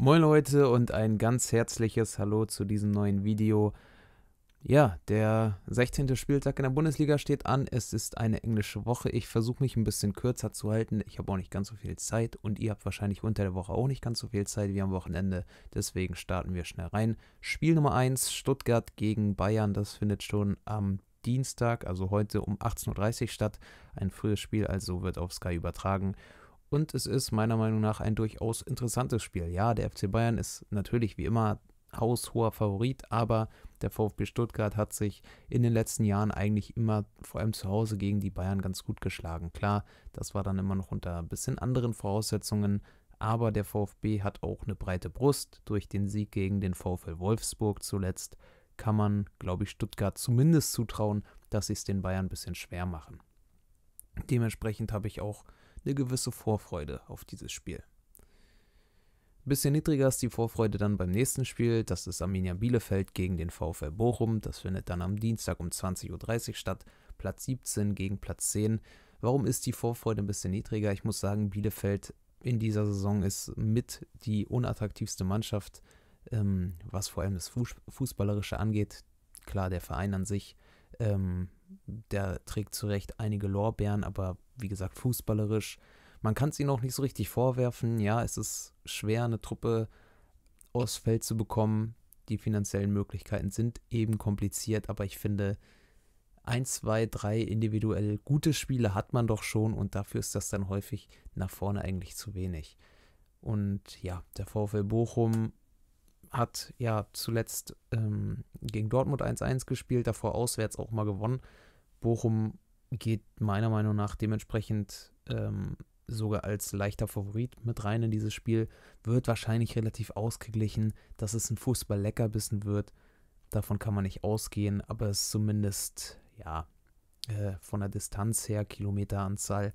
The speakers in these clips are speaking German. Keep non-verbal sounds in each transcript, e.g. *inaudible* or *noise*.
Moin Leute und ein ganz herzliches Hallo zu diesem neuen Video. Ja, der 16. Spieltag in der Bundesliga steht an. Es ist eine englische Woche. Ich versuche mich ein bisschen kürzer zu halten. Ich habe auch nicht ganz so viel Zeit und ihr habt wahrscheinlich unter der Woche auch nicht ganz so viel Zeit wie am Wochenende. Deswegen starten wir schnell rein. Spiel Nummer 1, Stuttgart gegen Bayern. Das findet schon am Dienstag, also heute um 18.30 Uhr statt. Ein frühes Spiel, also wird auf Sky übertragen und es ist meiner Meinung nach ein durchaus interessantes Spiel. Ja, der FC Bayern ist natürlich wie immer haushoher Favorit, aber der VfB Stuttgart hat sich in den letzten Jahren eigentlich immer, vor allem zu Hause, gegen die Bayern ganz gut geschlagen. Klar, das war dann immer noch unter ein bisschen anderen Voraussetzungen, aber der VfB hat auch eine breite Brust. Durch den Sieg gegen den VfL Wolfsburg zuletzt kann man, glaube ich, Stuttgart zumindest zutrauen, dass sie es den Bayern ein bisschen schwer machen. Dementsprechend habe ich auch eine gewisse Vorfreude auf dieses Spiel. Ein bisschen niedriger ist die Vorfreude dann beim nächsten Spiel, das ist Arminia Bielefeld gegen den VfL Bochum, das findet dann am Dienstag um 20.30 Uhr statt, Platz 17 gegen Platz 10. Warum ist die Vorfreude ein bisschen niedriger? Ich muss sagen, Bielefeld in dieser Saison ist mit die unattraktivste Mannschaft, ähm, was vor allem das Fußballerische angeht. Klar, der Verein an sich, ähm, der trägt zu Recht einige Lorbeeren, aber wie gesagt, fußballerisch. Man kann es ihnen auch nicht so richtig vorwerfen. Ja, es ist schwer, eine Truppe aus Feld zu bekommen. Die finanziellen Möglichkeiten sind eben kompliziert, aber ich finde, ein, zwei, drei individuell gute Spiele hat man doch schon und dafür ist das dann häufig nach vorne eigentlich zu wenig. Und ja, der VfL Bochum hat ja zuletzt ähm, gegen Dortmund 1-1 gespielt, davor auswärts auch mal gewonnen. Bochum geht meiner Meinung nach dementsprechend ähm, sogar als leichter Favorit mit rein in dieses Spiel. Wird wahrscheinlich relativ ausgeglichen, dass es ein Fußball-Leckerbissen wird. Davon kann man nicht ausgehen, aber es ist zumindest, ja, äh, von der Distanz her, Kilometeranzahl,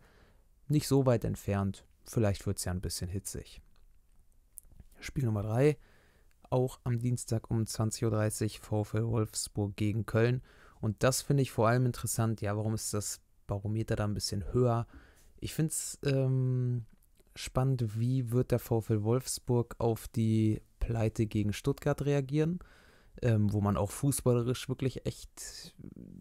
nicht so weit entfernt. Vielleicht wird es ja ein bisschen hitzig. Spiel Nummer 3, auch am Dienstag um 20.30 Uhr, VfL Wolfsburg gegen Köln. Und das finde ich vor allem interessant. Ja, warum ist das Barometer da ein bisschen höher? Ich finde es ähm, spannend, wie wird der VfL Wolfsburg auf die Pleite gegen Stuttgart reagieren, ähm, wo man auch fußballerisch wirklich echt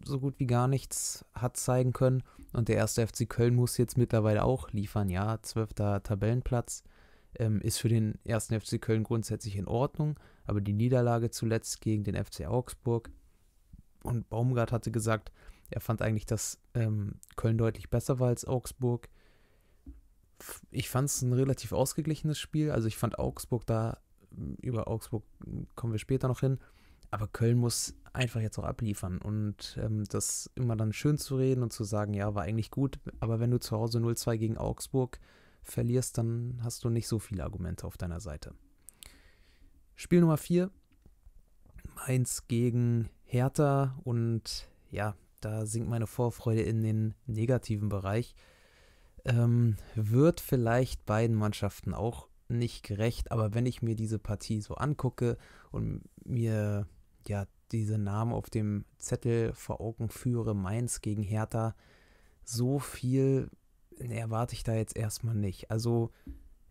so gut wie gar nichts hat zeigen können. Und der erste FC Köln muss jetzt mittlerweile auch liefern. Ja, zwölfter Tabellenplatz ähm, ist für den ersten FC Köln grundsätzlich in Ordnung, aber die Niederlage zuletzt gegen den FC Augsburg und Baumgart hatte gesagt, er fand eigentlich, dass ähm, Köln deutlich besser war als Augsburg. Ich fand es ein relativ ausgeglichenes Spiel. Also ich fand Augsburg da, hm, über Augsburg hm, kommen wir später noch hin. Aber Köln muss einfach jetzt auch abliefern. Und ähm, das immer dann schön zu reden und zu sagen, ja, war eigentlich gut. Aber wenn du zu Hause 0-2 gegen Augsburg verlierst, dann hast du nicht so viele Argumente auf deiner Seite. Spiel Nummer 4, Mainz gegen Hertha und ja, da sinkt meine Vorfreude in den negativen Bereich. Ähm, wird vielleicht beiden Mannschaften auch nicht gerecht, aber wenn ich mir diese Partie so angucke und mir ja diese Namen auf dem Zettel vor Augen führe, Mainz gegen Hertha, so viel erwarte ich da jetzt erstmal nicht. Also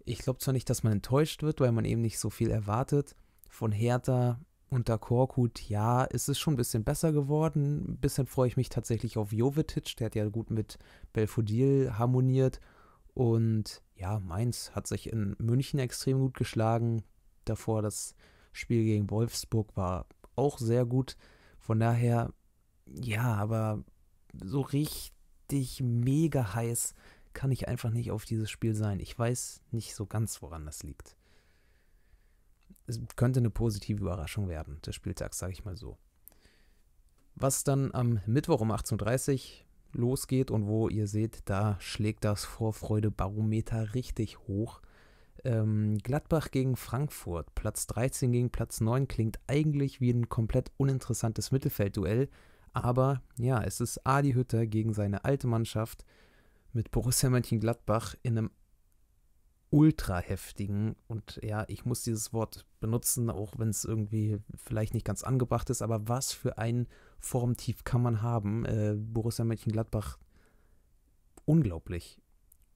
ich glaube zwar nicht, dass man enttäuscht wird, weil man eben nicht so viel erwartet. Von Hertha unter Korkut, ja, ist es schon ein bisschen besser geworden. Ein bisschen freue ich mich tatsächlich auf Jovetic, der hat ja gut mit Belfodil harmoniert. Und ja, Mainz hat sich in München extrem gut geschlagen. Davor das Spiel gegen Wolfsburg war auch sehr gut. Von daher, ja, aber so richtig mega heiß kann ich einfach nicht auf dieses Spiel sein. Ich weiß nicht so ganz, woran das liegt es könnte eine positive Überraschung werden des Spieltags, sage ich mal so. Was dann am Mittwoch um 18.30 Uhr losgeht und wo ihr seht, da schlägt das Vorfreudebarometer richtig hoch. Ähm, Gladbach gegen Frankfurt, Platz 13 gegen Platz 9 klingt eigentlich wie ein komplett uninteressantes Mittelfeldduell, aber ja, es ist Adi Hütter gegen seine alte Mannschaft mit Borussia Mönchengladbach in einem ultra heftigen und ja, ich muss dieses Wort benutzen, auch wenn es irgendwie vielleicht nicht ganz angebracht ist, aber was für ein Formtief kann man haben? Äh, Borussia Mönchengladbach unglaublich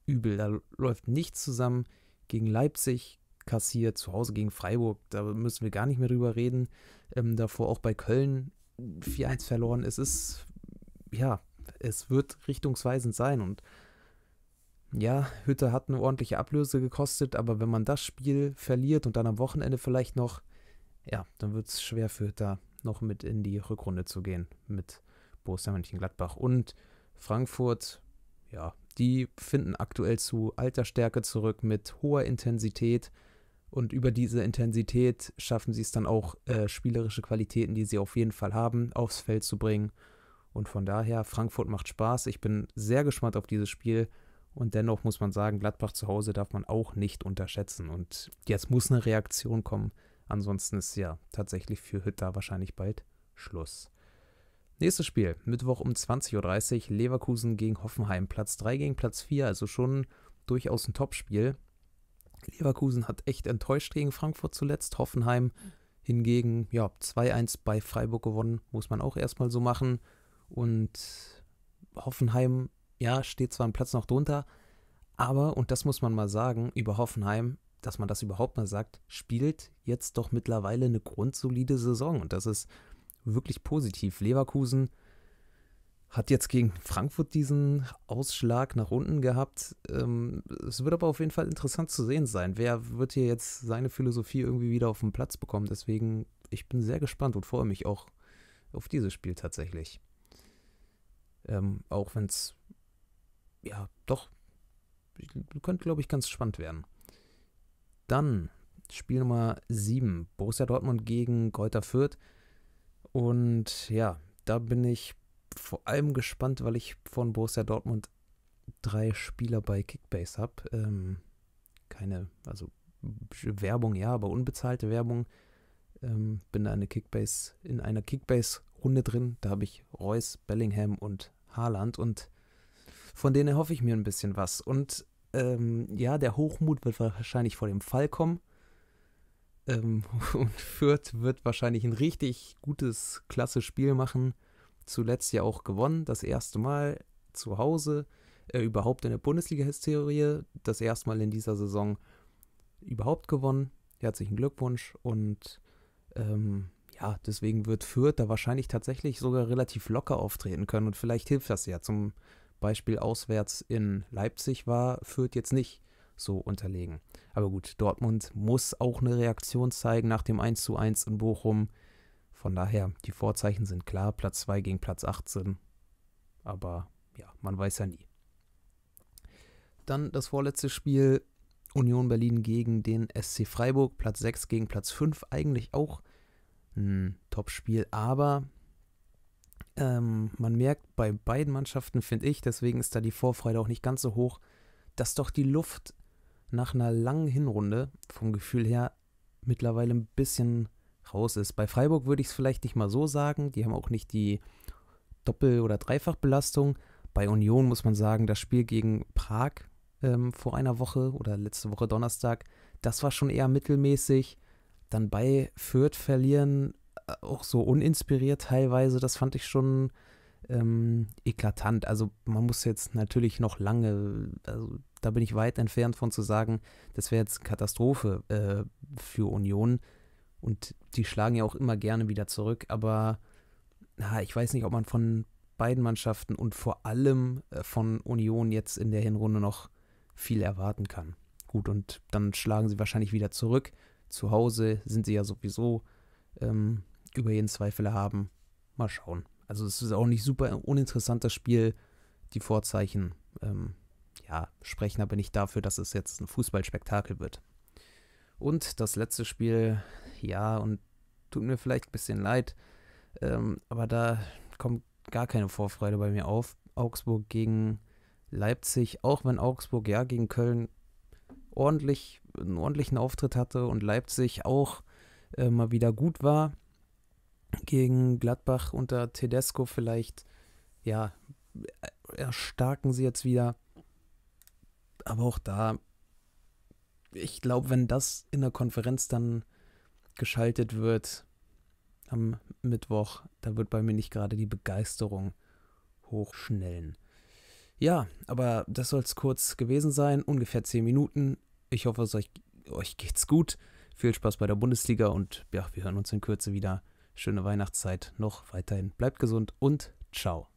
übel, da läuft nichts zusammen gegen Leipzig kassiert, zu Hause gegen Freiburg, da müssen wir gar nicht mehr drüber reden. Ähm, davor auch bei Köln 4-1 verloren. Es ist, ja, es wird richtungsweisend sein und ja, Hütte hat eine ordentliche Ablöse gekostet, aber wenn man das Spiel verliert und dann am Wochenende vielleicht noch, ja, dann wird es schwer für Hütter noch mit in die Rückrunde zu gehen mit Borussia Mönchengladbach. Und Frankfurt, ja, die finden aktuell zu alter Stärke zurück mit hoher Intensität. Und über diese Intensität schaffen sie es dann auch, äh, spielerische Qualitäten, die sie auf jeden Fall haben, aufs Feld zu bringen. Und von daher, Frankfurt macht Spaß. Ich bin sehr gespannt auf dieses Spiel. Und dennoch muss man sagen, Gladbach zu Hause darf man auch nicht unterschätzen. Und jetzt muss eine Reaktion kommen. Ansonsten ist ja tatsächlich für Hütter wahrscheinlich bald Schluss. Nächstes Spiel, Mittwoch um 20.30 Uhr, Leverkusen gegen Hoffenheim, Platz 3 gegen Platz 4, also schon durchaus ein Topspiel. Leverkusen hat echt enttäuscht gegen Frankfurt zuletzt, Hoffenheim hingegen, ja, 2-1 bei Freiburg gewonnen, muss man auch erstmal so machen. Und Hoffenheim ja, steht zwar ein Platz noch drunter, aber, und das muss man mal sagen, über Hoffenheim, dass man das überhaupt mal sagt, spielt jetzt doch mittlerweile eine grundsolide Saison. Und das ist wirklich positiv. Leverkusen hat jetzt gegen Frankfurt diesen Ausschlag nach unten gehabt. Ähm, es wird aber auf jeden Fall interessant zu sehen sein. Wer wird hier jetzt seine Philosophie irgendwie wieder auf den Platz bekommen? Deswegen, ich bin sehr gespannt und freue mich auch auf dieses Spiel tatsächlich. Ähm, auch wenn es ja, doch. Könnte, glaube ich, ganz spannend werden. Dann Spiel Nummer 7, Borussia Dortmund gegen Greuther Fürth. Und ja, da bin ich vor allem gespannt, weil ich von Borussia Dortmund drei Spieler bei Kickbase habe. Ähm, keine, also Werbung, ja, aber unbezahlte Werbung. Ähm, bin da eine Kickbase, in einer Kickbase-Runde drin. Da habe ich Reus, Bellingham und Haaland. Und von denen erhoffe ich mir ein bisschen was. Und ähm, ja, der Hochmut wird wahrscheinlich vor dem Fall kommen. Ähm, *laughs* und Fürth wird wahrscheinlich ein richtig gutes, klasse Spiel machen. Zuletzt ja auch gewonnen, das erste Mal zu Hause, äh, überhaupt in der Bundesliga-Historie, das erste Mal in dieser Saison überhaupt gewonnen. Herzlichen Glückwunsch und ähm, ja, deswegen wird Fürth da wahrscheinlich tatsächlich sogar relativ locker auftreten können und vielleicht hilft das ja zum Beispiel auswärts in Leipzig war, führt jetzt nicht so unterlegen. Aber gut, Dortmund muss auch eine Reaktion zeigen nach dem 1:1 in Bochum. Von daher, die Vorzeichen sind klar, Platz 2 gegen Platz 18. Aber ja, man weiß ja nie. Dann das vorletzte Spiel Union Berlin gegen den SC Freiburg, Platz 6 gegen Platz 5, eigentlich auch ein Top-Spiel, aber ähm, man merkt bei beiden Mannschaften, finde ich, deswegen ist da die Vorfreude auch nicht ganz so hoch, dass doch die Luft nach einer langen Hinrunde vom Gefühl her mittlerweile ein bisschen raus ist. Bei Freiburg würde ich es vielleicht nicht mal so sagen, die haben auch nicht die Doppel- oder Dreifachbelastung. Bei Union muss man sagen, das Spiel gegen Prag ähm, vor einer Woche oder letzte Woche Donnerstag, das war schon eher mittelmäßig. Dann bei Fürth verlieren auch so uninspiriert teilweise, das fand ich schon ähm, eklatant. Also man muss jetzt natürlich noch lange, also da bin ich weit entfernt von zu sagen, das wäre jetzt Katastrophe äh, für Union. Und die schlagen ja auch immer gerne wieder zurück, aber na, ich weiß nicht, ob man von beiden Mannschaften und vor allem äh, von Union jetzt in der Hinrunde noch viel erwarten kann. Gut, und dann schlagen sie wahrscheinlich wieder zurück. Zu Hause sind sie ja sowieso ähm, über jeden Zweifel haben. Mal schauen. Also es ist auch nicht super uninteressant, das Spiel. Die Vorzeichen ähm, ja, sprechen aber nicht dafür, dass es jetzt ein Fußballspektakel wird. Und das letzte Spiel, ja, und tut mir vielleicht ein bisschen leid, ähm, aber da kommt gar keine Vorfreude bei mir auf. Augsburg gegen Leipzig, auch wenn Augsburg ja gegen Köln ordentlich, einen ordentlichen Auftritt hatte und Leipzig auch äh, mal wieder gut war gegen Gladbach unter Tedesco vielleicht, ja, erstarken sie jetzt wieder. Aber auch da, ich glaube, wenn das in der Konferenz dann geschaltet wird am Mittwoch, da wird bei mir nicht gerade die Begeisterung hochschnellen. Ja, aber das soll es kurz gewesen sein, ungefähr 10 Minuten. Ich hoffe, es euch, euch geht's gut. Viel Spaß bei der Bundesliga und ja, wir hören uns in Kürze wieder. Schöne Weihnachtszeit noch weiterhin. Bleibt gesund und ciao.